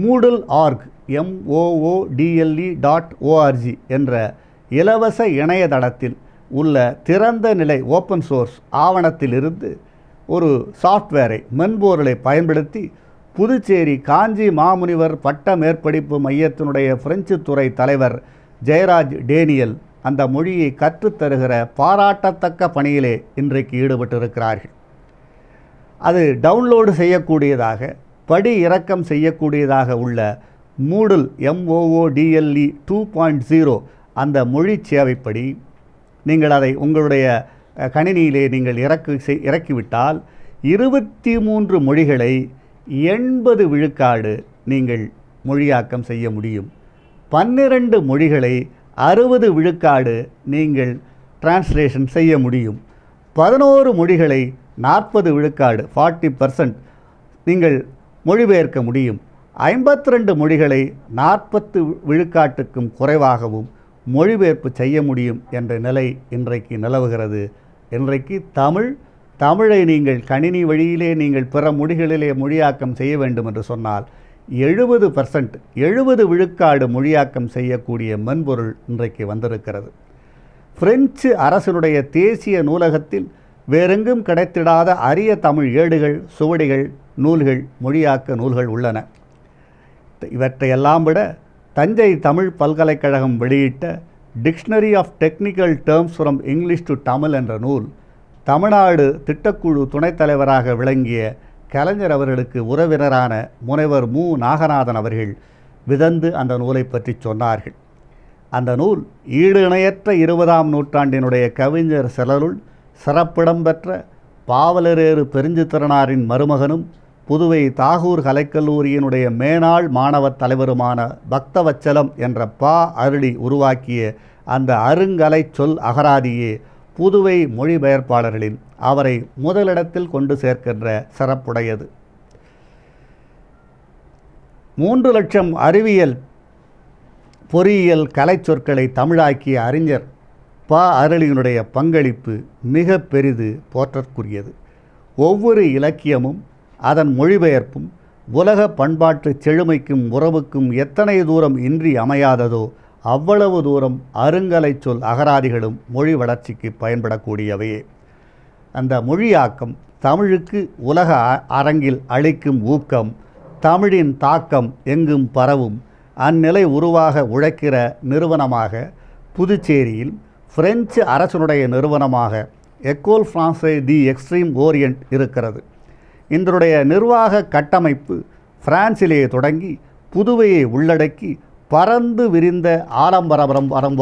மூடல் ஆர்க் எம்ஓஓடிஎல்இ டாட் ஓஆர்ஜி என்ற இலவச இணையதளத்தில் உள்ள திறந்த நிலை ஓப்பன் சோர்ஸ் ஆவணத்திலிருந்து ஒரு சாஃப்ட்வேரை மென்பொருளை பயன்படுத்தி புதுச்சேரி காஞ்சி மாமுனிவர் பட்ட மேற்படிப்பு மையத்தினுடைய பிரெஞ்சு துறை தலைவர் ஜெயராஜ் டேனியல் அந்த மொழியை கற்றுத்தருகிற பாராட்டத்தக்க பணியிலே இன்றைக்கு ஈடுபட்டிருக்கிறார்கள் அது டவுன்லோடு செய்யக்கூடியதாக படி இறக்கம் செய்யக்கூடியதாக உள்ள மூடல் எம்ஓஓடிஎல்இ டூ பாயிண்ட் ஜீரோ அந்த மொழி சேவைப்படி நீங்கள் அதை உங்களுடைய கணினியிலே நீங்கள் இறக்கு செய் இறக்கிவிட்டால் இருபத்தி மூன்று மொழிகளை எண்பது விழுக்காடு நீங்கள் மொழியாக்கம் செய்ய முடியும் பன்னிரண்டு மொழிகளை அறுபது விழுக்காடு நீங்கள் டிரான்ஸ்லேஷன் செய்ய முடியும் பதினோரு மொழிகளை நாற்பது விழுக்காடு ஃபார்ட்டி பர்சன்ட் நீங்கள் மொழிபெயர்க்க முடியும் ஐம்பத்தி ரெண்டு மொழிகளை நாற்பத்து விழுக்காட்டுக்கும் குறைவாகவும் மொழிபெயர்ப்பு செய்ய முடியும் என்ற நிலை இன்றைக்கு நிலவுகிறது இன்றைக்கு தமிழ் தமிழை நீங்கள் கணினி வழியிலே நீங்கள் பிற மொழிகளிலே மொழியாக்கம் செய்ய வேண்டும் என்று சொன்னால் எழுபது பர்சன்ட் எழுபது விழுக்காடு மொழியாக்கம் செய்யக்கூடிய மென்பொருள் இன்றைக்கு வந்திருக்கிறது பிரெஞ்சு அரசனுடைய தேசிய நூலகத்தில் வேறெங்கும் கிடைத்திடாத அரிய தமிழ் ஏடுகள் சுவடிகள் நூல்கள் மொழியாக்க நூல்கள் உள்ளன இவற்றையெல்லாம் விட தஞ்சை தமிழ் பல்கலைக்கழகம் வெளியிட்ட dictionary of technical terms from English to Tamil என்ற நூல் தமிழ்நாடு திட்டக்குழு துணைத் தலைவராக விளங்கிய கலைஞர் அவர்களுக்கு உறவினரான முனைவர் மு நாகநாதன் அவர்கள் விதந்து அந்த நூலை பற்றி சொன்னார்கள் அந்த நூல் ஈடு இணையற்ற இருபதாம் நூற்றாண்டினுடைய கவிஞர் சிலருள் சிறப்பிடம் பெற்ற பாவலரேறு பெருஞ்சித்திரனாரின் மருமகனும் புதுவை தாகூர் கலைக்கல்லூரியினுடைய மேனாள் மாணவத் தலைவருமான பக்தவச்சலம் என்ற பா அருளி உருவாக்கிய அந்த அருங்கலை சொல் அகராதியே புதுவை மொழிபெயர்ப்பாளர்களின் அவரை முதலிடத்தில் கொண்டு சேர்க்கின்ற சிறப்புடையது மூன்று லட்சம் அறிவியல் பொறியியல் கலை சொற்களை தமிழாக்கிய அறிஞர் பா அருளியினுடைய பங்களிப்பு மிக பெரிது போற்றற்குரியது ஒவ்வொரு இலக்கியமும் அதன் மொழிபெயர்ப்பும் உலக பண்பாட்டு செழுமைக்கும் உறவுக்கும் எத்தனை தூரம் இன்றி அமையாததோ அவ்வளவு தூரம் அருங்கலை சொல் அகராதிகளும் மொழி வளர்ச்சிக்கு பயன்படக்கூடியவையே அந்த மொழியாக்கம் தமிழுக்கு உலக அரங்கில் அளிக்கும் ஊக்கம் தமிழின் தாக்கம் எங்கும் பரவும் அந்நிலை உருவாக உழைக்கிற நிறுவனமாக புதுச்சேரியில் பிரெஞ்சு அரசனுடைய நிறுவனமாக எக்கோல் ஃப்ரான்ஸை தி எக்ஸ்ட்ரீம் ஓரியண்ட் இருக்கிறது இதனுடைய நிர்வாக கட்டமைப்பு பிரான்சிலேயே தொடங்கி புதுவையை உள்ளடக்கி பறந்து விரிந்த ஆடம்பரம் வரம்ப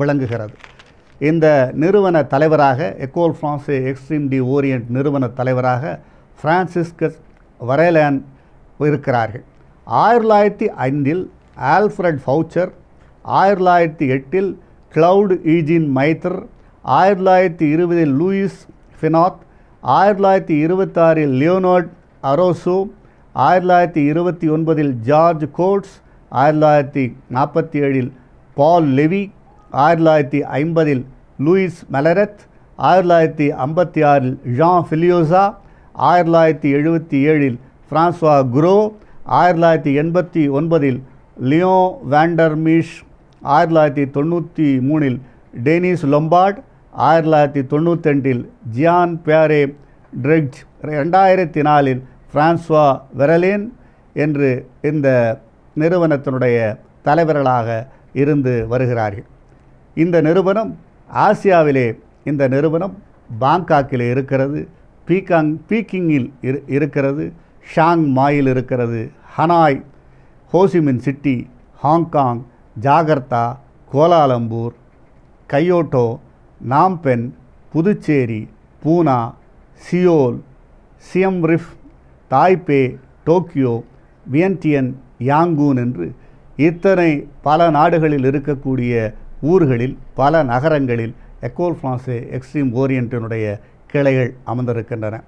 விளங்குகிறது இந்த நிறுவன தலைவராக எக்கோல் ஃப்ரான்சே எக்ஸ்ட்ரீம் டி ஓரியண்ட் நிறுவன தலைவராக ஃப்ரான்சிஸ்கஸ் வரேலான் இருக்கிறார்கள் ஆயிரத்தி தொள்ளாயிரத்தி ஐந்தில் ஆல்ஃப்ரட் ஃபவுச்சர் ஆயிரத்தி தொள்ளாயிரத்தி எட்டில் கிளவுட் ஈஜின் மைத்தர் ஆயிரத்தி தொள்ளாயிரத்தி இருபதில் லூயிஸ் ஃபினாத் ஆயிரத்தி தொள்ளாயிரத்தி இருபத்தாறில் லியோனார்ட் அரோசோ ஆயிரத்தி தொள்ளாயிரத்தி இருபத்தி ஒன்பதில் ஜார்ஜ் கோட்ஸ் ஆயிரத்தி தொள்ளாயிரத்தி நாற்பத்தி ஏழில் பால் லெவி ஆயிரத்தி தொள்ளாயிரத்தி ஐம்பதில் லூயிஸ் மலரத் ஆயிரத்தி தொள்ளாயிரத்தி ஐம்பத்தி ஆறில் ஜான் ஃபிலியோசா ஆயிரத்தி தொள்ளாயிரத்தி எழுபத்தி ஏழில் ஃப்ரான்ஸ்வா குரோ ஆயிரத்தி தொள்ளாயிரத்தி எண்பத்தி ஒன்பதில் லியோ வேண்டர்மீஷ் ஆயிரத்தி தொள்ளாயிரத்தி தொண்ணூற்றி மூணில் டேனிஸ் லொம்பார்ட் ஆயிரத்தி தொள்ளாயிரத்தி தொண்ணூத்தெண்டில் ஜியான் பேரே ட்ரெக்ஜ் ரெண்டாயிரத்தி நாலில் ஃப்ரான்ஸ்வா வெரலின் என்று இந்த நிறுவனத்தினுடைய தலைவர்களாக இருந்து வருகிறார்கள் இந்த நிறுவனம் ஆசியாவிலே இந்த நிறுவனம் பாங்காக்கில் இருக்கிறது பீகாங் பீக்கிங்கில் இரு இருக்கிறது ஷாங் மாயில் இருக்கிறது Hanoi Ho Chi Minh City Hong Kong Jakarta Kuala Lumpur Kyoto Phnom Penh Puducherry Poona Seoul Siem Reap Taipei Tokyo Vientiane Yangon என்று இத்தனை பல நாடுகளில் இருக்கக்கூடிய ஊர்களில் பல நகரங்களில் எக்கோல் ஃப்ரான்ஸே எக்ஸ்ட்ரீம் ஓரியன்டினுடைய கிளைகள் அமர்ந்திருக்கின்றன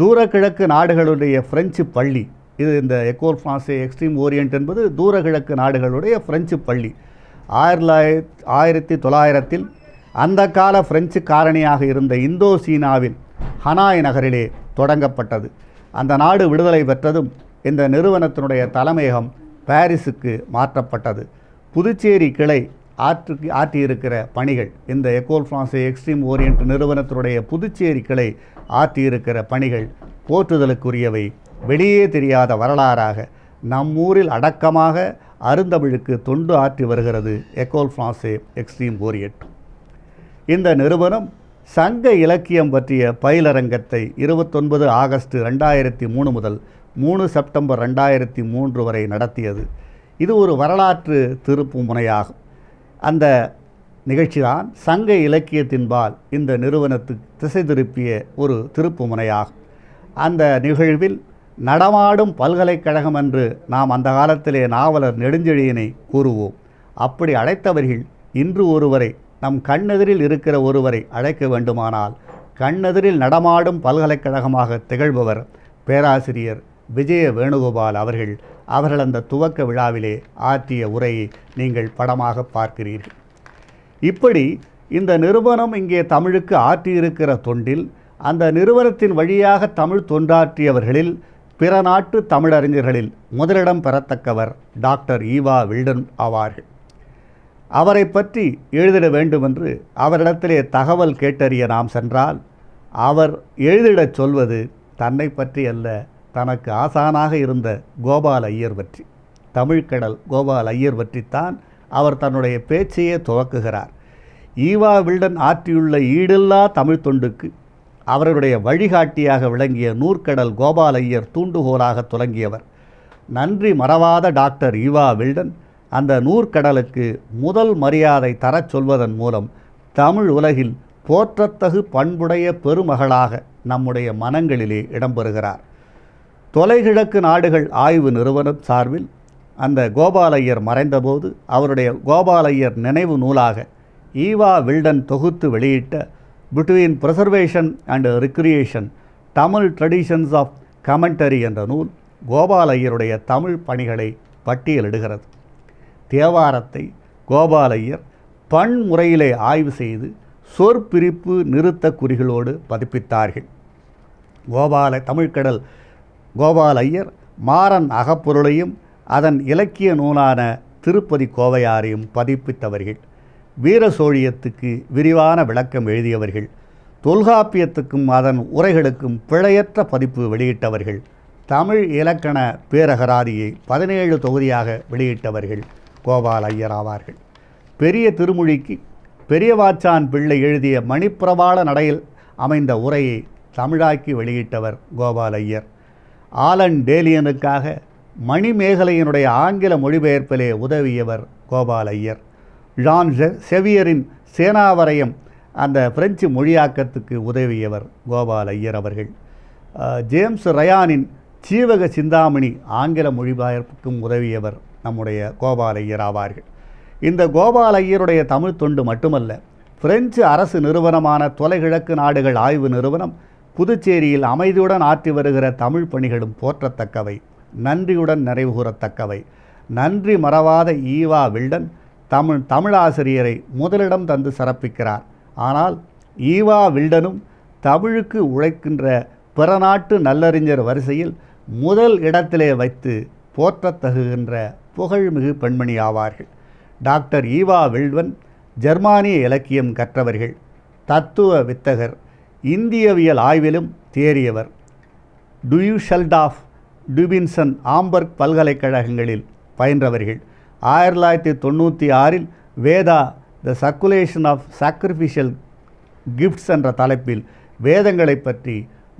தூரக்கிழக்கு நாடுகளுடைய பிரெஞ்சு பள்ளி இது இந்த எக்கோர் ஃப்ரான்ஸே எக்ஸ்ட்ரீம் ஓரியன்ட் என்பது தூரகிழக்கு நாடுகளுடைய ஃப்ரெஞ்சு பள்ளி ஆயிரத்தி ஆயிரத்தி தொள்ளாயிரத்தில் அந்த கால பிரெஞ்சு காரணியாக இருந்த இந்தோ சீனாவில் ஹனாய் நகரிலே தொடங்கப்பட்டது அந்த நாடு விடுதலை பெற்றதும் இந்த நிறுவனத்தினுடைய தலைமையகம் பாரிஸுக்கு மாற்றப்பட்டது புதுச்சேரி கிளை ஆற்று ஆற்றியிருக்கிற பணிகள் இந்த எக்கோல் ஃப்ரான்ஸே எக்ஸ்ட்ரீம் ஓரியன்ட் நிறுவனத்தினுடைய புதுச்சேரி கிளை ஆற்றியிருக்கிற பணிகள் போற்றுதலுக்குரியவை வெளியே தெரியாத வரலாறாக நம் ஊரில் அடக்கமாக அருந்தமிழுக்கு தொண்டு ஆற்றி வருகிறது எக்கோல் ஃப்ரான்சே எக்ஸ்ட்ரீம் ஓரியட் இந்த நிறுவனம் சங்க இலக்கியம் பற்றிய பயிலரங்கத்தை இருபத்தொன்பது ஆகஸ்ட் ரெண்டாயிரத்தி மூணு முதல் மூணு செப்டம்பர் ரெண்டாயிரத்தி மூன்று வரை நடத்தியது இது ஒரு வரலாற்று திருப்பு முனையாகும் அந்த நிகழ்ச்சி தான் சங்க இலக்கியத்தின்பால் இந்த நிறுவனத்துக்கு திசை திருப்பிய ஒரு திருப்பு முனையாகும் அந்த நிகழ்வில் நடமாடும் பல்கலைக்கழகம் என்று நாம் அந்த காலத்திலே நாவலர் நெடுஞ்செழியனை கூறுவோம் அப்படி அழைத்தவர்கள் இன்று ஒருவரை நம் கண்ணெதிரில் இருக்கிற ஒருவரை அழைக்க வேண்டுமானால் கண்ணெதிரில் நடமாடும் பல்கலைக்கழகமாக திகழ்பவர் பேராசிரியர் விஜய வேணுகோபால் அவர்கள் அவர்கள் அந்த துவக்க விழாவிலே ஆற்றிய உரையை நீங்கள் படமாக பார்க்கிறீர்கள் இப்படி இந்த நிறுவனம் இங்கே தமிழுக்கு ஆற்றியிருக்கிற தொண்டில் அந்த நிறுவனத்தின் வழியாக தமிழ் தொண்டாற்றியவர்களில் பிற நாட்டு தமிழறிஞர்களில் முதலிடம் பெறத்தக்கவர் டாக்டர் ஈவா வில்டன் ஆவார்கள் அவரை பற்றி எழுதிட வேண்டுமென்று அவரிடத்திலே தகவல் கேட்டறிய நாம் சென்றால் அவர் எழுதிடச் சொல்வது தன்னை பற்றி அல்ல தனக்கு ஆசானாக இருந்த கோபால் ஐயர் பற்றி தமிழ்கடல் கோபால் ஐயர் பற்றித்தான் அவர் தன்னுடைய பேச்சையே துவக்குகிறார் ஈவா வில்டன் ஆற்றியுள்ள ஈடில்லா தமிழ் தொண்டுக்கு அவர்களுடைய வழிகாட்டியாக விளங்கிய நூற்கடல் ஐயர் தூண்டுகோலாக துலங்கியவர் நன்றி மறவாத டாக்டர் ஈவா வில்டன் அந்த நூற்கடலுக்கு முதல் மரியாதை தரச் சொல்வதன் மூலம் தமிழ் உலகில் போற்றத்தகு பண்புடைய பெருமகளாக நம்முடைய மனங்களிலே இடம்பெறுகிறார் தொலைகிழக்கு நாடுகள் ஆய்வு நிறுவனம் சார்பில் அந்த கோபாலையர் மறைந்தபோது அவருடைய கோபாலையர் நினைவு நூலாக ஈவா வில்டன் தொகுத்து வெளியிட்ட between preservation and recreation Tamil traditions of commentary என்ற நூல் கோபாலையருடைய தமிழ் பணிகளை பட்டியலிடுகிறது தேவாரத்தை கோபாலையர் பன்முறையிலே ஆய்வு செய்து சொற்பிரிப்பு நிறுத்த குறிகளோடு பதிப்பித்தார்கள் கோபால தமிழ்கடல் கோபால் ஐயர் மாறன் அகப்பொருளையும் அதன் இலக்கிய நூலான திருப்பதி கோவையாரையும் பதிப்பித்தவர்கள் வீர சோழியத்துக்கு விரிவான விளக்கம் எழுதியவர்கள் தொல்காப்பியத்துக்கும் அதன் உரைகளுக்கும் பிழையற்ற பதிப்பு வெளியிட்டவர்கள் தமிழ் இலக்கண பேரகராதியை பதினேழு தொகுதியாக வெளியிட்டவர்கள் கோபால் ஐயர் ஆவார்கள் பெரிய திருமொழிக்கு பெரியவாச்சான் பிள்ளை எழுதிய மணிப்பிரவாள நடையில் அமைந்த உரையை தமிழாக்கி வெளியிட்டவர் கோபால் ஐயர் ஆலன் டேலியனுக்காக மணிமேகலையினுடைய ஆங்கில மொழிபெயர்ப்பிலே உதவியவர் கோபால் ஐயர் ஜான் செவியரின் சேனாவரையம் அந்த பிரெஞ்சு மொழியாக்கத்துக்கு உதவியவர் கோபால் ஐயர் அவர்கள் ஜேம்ஸ் ரயானின் சீவக சிந்தாமணி ஆங்கில மொழிபெயர்ப்புக்கும் உதவியவர் நம்முடைய கோபால் ஐயர் ஆவார்கள் இந்த கோபால் ஐயருடைய தமிழ் தொண்டு மட்டுமல்ல பிரெஞ்சு அரசு நிறுவனமான தொலைகிழக்கு நாடுகள் ஆய்வு நிறுவனம் புதுச்சேரியில் அமைதியுடன் ஆற்றி வருகிற தமிழ் பணிகளும் போற்றத்தக்கவை நன்றியுடன் நிறைவு கூறத்தக்கவை நன்றி மறவாத ஈவா வில்டன் தமிழ் தமிழ் ஆசிரியரை முதலிடம் தந்து சிறப்பிக்கிறார் ஆனால் ஈவா வில்டனும் தமிழுக்கு உழைக்கின்ற பிற நாட்டு நல்லறிஞர் வரிசையில் முதல் இடத்திலே வைத்து போற்றத்தகுகின்ற புகழ்மிகு பெண்மணி ஆவார்கள் டாக்டர் ஈவா வில்வன் ஜெர்மானிய இலக்கியம் கற்றவர்கள் தத்துவ வித்தகர் இந்தியவியல் ஆய்விலும் தேறியவர் டுயூஷல்டாஃப் டுபின்சன் ஆம்பர்க் பல்கலைக்கழகங்களில் பயின்றவர்கள் ஆயிரத்தி தொள்ளாயிரத்தி தொண்ணூற்றி ஆறில் Veda the circulation of sacrificial gifts என்ற தலைப்பில் வேதங்களை பற்றி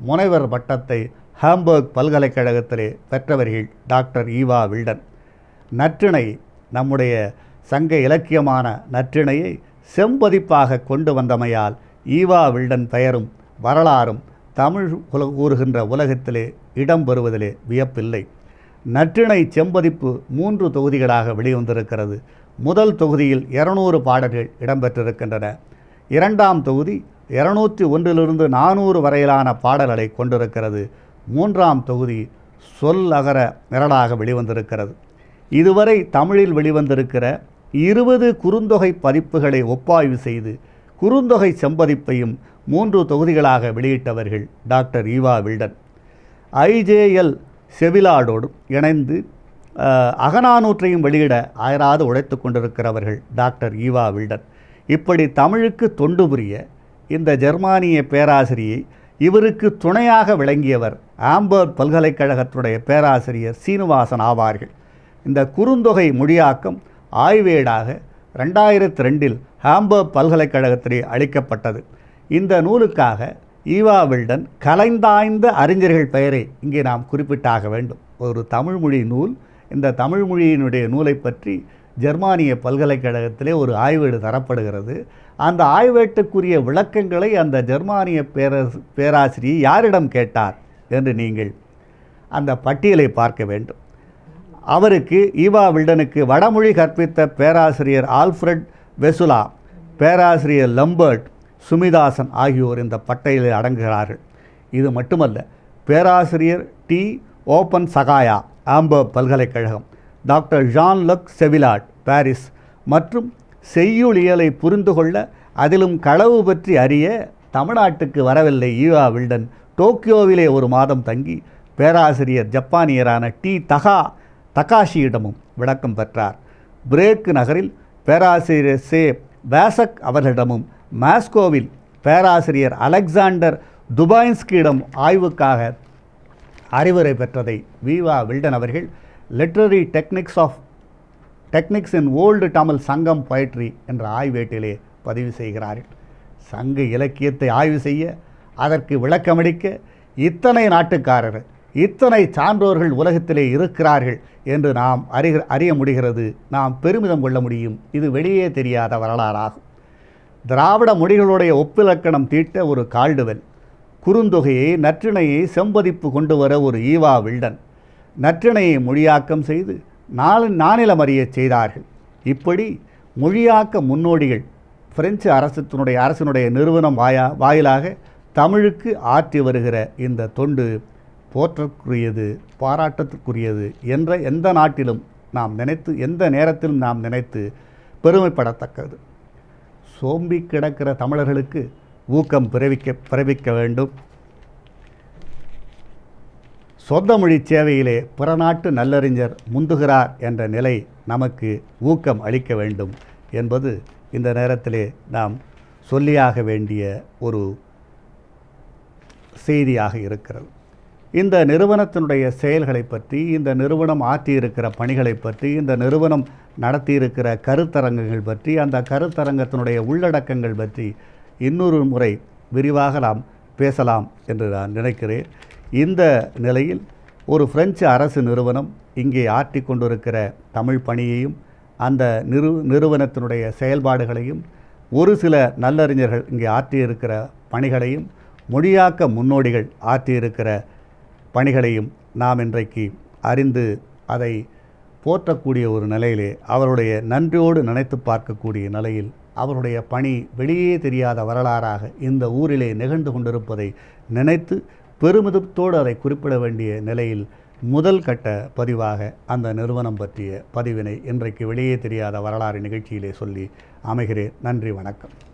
முனைவர் பட்டத்தை ஹாம்பர்க் பல்கலைக்கழகத்திலே பெற்றவர்கள் டாக்டர் ஈவா வில்டன் நற்றிணை நம்முடைய சங்க இலக்கியமான நற்றிணையை செம்பதிப்பாக கொண்டு வந்தமையால் ஈவா வில்டன் பெயரும் வரலாறும் தமிழ் உல கூறுகின்ற உலகத்திலே இடம் பெறுவதிலே வியப்பில்லை நற்றிணை செம்பதிப்பு மூன்று தொகுதிகளாக வெளிவந்திருக்கிறது முதல் தொகுதியில் இருநூறு பாடல்கள் இடம்பெற்றிருக்கின்றன இரண்டாம் தொகுதி இருநூற்றி ஒன்றிலிருந்து நானூறு வரையிலான பாடல்களை கொண்டிருக்கிறது மூன்றாம் தொகுதி சொல் அகர நிரலாக வெளிவந்திருக்கிறது இதுவரை தமிழில் வெளிவந்திருக்கிற இருபது குறுந்தொகை பதிப்புகளை ஒப்பாய்வு செய்து குறுந்தொகை செம்பதிப்பையும் மூன்று தொகுதிகளாக வெளியிட்டவர்கள் டாக்டர் ஈவா வில்டன் ஐஜேஎல் செவிலாடோடு இணைந்து அகநானூற்றையும் வெளியிட அயராது உழைத்து கொண்டிருக்கிறவர்கள் டாக்டர் ஈவா வில்டன் இப்படி தமிழுக்கு தொண்டு புரிய இந்த ஜெர்மானிய பேராசிரியை இவருக்கு துணையாக விளங்கியவர் ஆம்பர் பல்கலைக்கழகத்துடைய பேராசிரியர் சீனிவாசன் ஆவார்கள் இந்த குறுந்தொகை மொழியாக்கம் ஆய்வேடாக ரெண்டாயிரத்தி ரெண்டில் ஹாம்பர்க் பல்கலைக்கழகத்திலே அளிக்கப்பட்டது இந்த நூலுக்காக ஈவா வில்டன் கலைந்தாய்ந்த அறிஞர்கள் பெயரை இங்கே நாம் குறிப்பிட்டாக வேண்டும் ஒரு தமிழ்மொழி நூல் இந்த தமிழ்மொழியினுடைய நூலை பற்றி ஜெர்மானிய பல்கலைக்கழகத்திலே ஒரு ஆய்வேடு தரப்படுகிறது அந்த ஆய்வேட்டுக்குரிய விளக்கங்களை அந்த ஜெர்மானிய பேரஸ் பேராசிரியர் யாரிடம் கேட்டார் என்று நீங்கள் அந்த பட்டியலை பார்க்க வேண்டும் அவருக்கு ஈவா வில்டனுக்கு வடமொழி கற்பித்த பேராசிரியர் ஆல்ஃப்ரட் வெசுலா பேராசிரியர் லம்பர்ட் சுமிதாசன் ஆகியோர் இந்த பட்டையில் அடங்குகிறார்கள் இது மட்டுமல்ல பேராசிரியர் டி ஓபன் சகாயா ஆம்பர் பல்கலைக்கழகம் doctor John Luc Chevillard Paris மற்றும் செய்யுளியலை புரிந்து கொள்ள அதிலும் களவு பற்றி அறிய தமிழ்நாட்டுக்கு வரவில்லை ஈவா வில்டன் டோக்கியோவிலே ஒரு மாதம் தங்கி பேராசிரியர் ஜப்பானியரான டி தகா தகாஷியிடமும் விளக்கம் பெற்றார் பிரேக் நகரில் பேராசிரியர் சே வேசக் அவர்களிடமும் மாஸ்கோவில் பேராசிரியர் அலெக்சாண்டர் துபாயின்ஸ்கியிடம் ஆய்வுக்காக அறிவுரை பெற்றதை விவா வில்டன் அவர்கள் literary techniques of techniques in old Tamil Sangam poetry என்ற ஆய்வேட்டிலே பதிவு செய்கிறார்கள் சங்க இலக்கியத்தை ஆய்வு செய்ய அதற்கு விளக்கமளிக்க இத்தனை நாட்டுக்காரர் இத்தனை சான்றோர்கள் உலகத்திலே இருக்கிறார்கள் என்று நாம் அறிக அறிய முடிகிறது நாம் பெருமிதம் கொள்ள முடியும் இது வெளியே தெரியாத வரலாறாகும் திராவிட மொழிகளுடைய ஒப்பிலக்கணம் தீட்ட ஒரு கால்டுவெல் குறுந்தொகையை நற்றிணையை செம்பதிப்பு கொண்டு வர ஒரு ஈவா வில்டன் நற்றிணையை மொழியாக்கம் செய்து நாலு நானிலம் அறியச் செய்தார்கள் இப்படி மொழியாக்க முன்னோடிகள் பிரெஞ்சு அரசத்தினுடைய அரசினுடைய நிறுவனம் வாயா வாயிலாக தமிழுக்கு ஆற்றி வருகிற இந்த தொண்டு போற்றற்குரியது பாராட்டத்திற்குரியது என்ற எந்த நாட்டிலும் நாம் நினைத்து எந்த நேரத்திலும் நாம் நினைத்து பெருமைப்படத்தக்கது சோம்பி கிடக்கிற தமிழர்களுக்கு ஊக்கம் பிறவிக்க பிறவிக்க வேண்டும் சொந்த மொழி சேவையிலே பிறநாட்டு நல்லறிஞர் முந்துகிறார் என்ற நிலை நமக்கு ஊக்கம் அளிக்க வேண்டும் என்பது இந்த நேரத்திலே நாம் சொல்லியாக வேண்டிய ஒரு செய்தியாக இருக்கிறது இந்த நிறுவனத்தினுடைய செயல்களை பற்றி இந்த நிறுவனம் ஆற்றியிருக்கிற பணிகளை பற்றி இந்த நிறுவனம் நடத்தியிருக்கிற கருத்தரங்குகள் பற்றி அந்த கருத்தரங்கத்தினுடைய உள்ளடக்கங்கள் பற்றி இன்னொரு முறை விரிவாக நாம் பேசலாம் என்று நான் நினைக்கிறேன் இந்த நிலையில் ஒரு பிரெஞ்சு அரசு நிறுவனம் இங்கே ஆற்றி கொண்டிருக்கிற தமிழ் பணியையும் அந்த நிறு நிறுவனத்தினுடைய செயல்பாடுகளையும் ஒரு சில நல்லறிஞர்கள் இங்கே ஆற்றியிருக்கிற பணிகளையும் மொழியாக்க முன்னோடிகள் ஆற்றியிருக்கிற பணிகளையும் நாம் இன்றைக்கு அறிந்து அதை போற்றக்கூடிய ஒரு நிலையிலே அவருடைய நன்றியோடு நினைத்து பார்க்கக்கூடிய நிலையில் அவருடைய பணி வெளியே தெரியாத வரலாறாக இந்த ஊரிலே நிகழ்ந்து கொண்டிருப்பதை நினைத்து பெருமிதத்தோடு அதை குறிப்பிட வேண்டிய நிலையில் முதல் கட்ட பதிவாக அந்த நிறுவனம் பற்றிய பதிவினை இன்றைக்கு வெளியே தெரியாத வரலாறு நிகழ்ச்சியிலே சொல்லி அமைகிறேன் நன்றி வணக்கம்